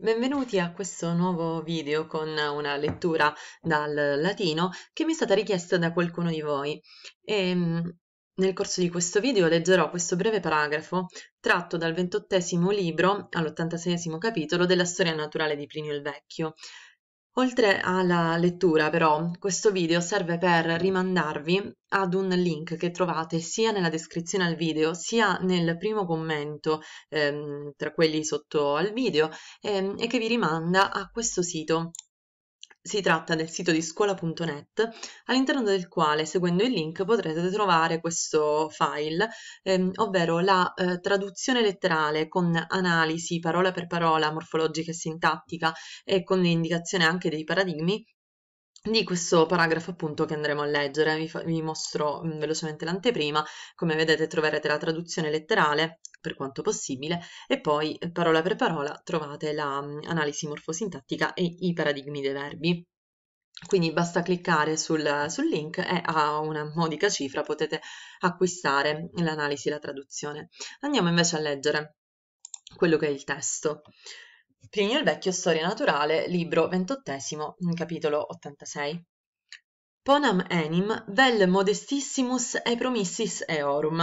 Benvenuti a questo nuovo video con una lettura dal latino che mi è stata richiesta da qualcuno di voi. E, ehm, nel corso di questo video leggerò questo breve paragrafo tratto dal ventottesimo libro all'86 capitolo della storia naturale di Plinio il Vecchio, Oltre alla lettura, però, questo video serve per rimandarvi ad un link che trovate sia nella descrizione al video sia nel primo commento ehm, tra quelli sotto al video ehm, e che vi rimanda a questo sito si tratta del sito di scuola.net all'interno del quale seguendo il link potrete trovare questo file, ehm, ovvero la eh, traduzione letterale con analisi parola per parola morfologica e sintattica e con l'indicazione anche dei paradigmi di questo paragrafo appunto che andremo a leggere. Vi, vi mostro mh, mm, velocemente l'anteprima, come vedete troverete la traduzione letterale per quanto possibile e poi eh, parola per parola trovate l'analisi la, mm, morfosintattica e i paradigmi dei verbi. Quindi basta cliccare sul, sul, link e a una modica cifra potete acquistare l'analisi e la traduzione. Andiamo invece a leggere quello che è il testo. Plinio il Vecchio, Storia Naturale, libro 28, capitolo 86. Ponam enim vel modestissimus e promissis eorum,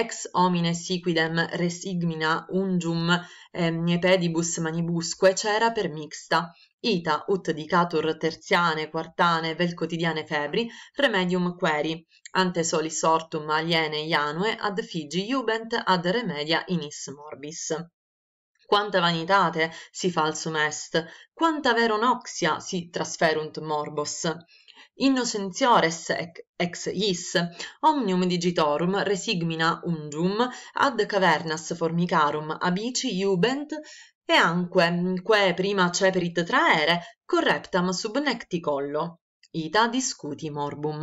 ex homine siquidem resignina ungium eh, pedibus manibusque cera per mixta, ita ut dicatur terziane, quartane, vel quotidiane febri, remedium queri, ante soli sortum aliene ianue ad figi iubent ad remedia inis morbis. Quanta vanitate si falsum est, quanta vero noxia si trasferunt morbos. innocentiores ec, ex his omnium digitorum resigmina undum ad cavernas formicarum abici iubent e anque quae prima ceperit traere correptam sub necti collo ita discuti morbum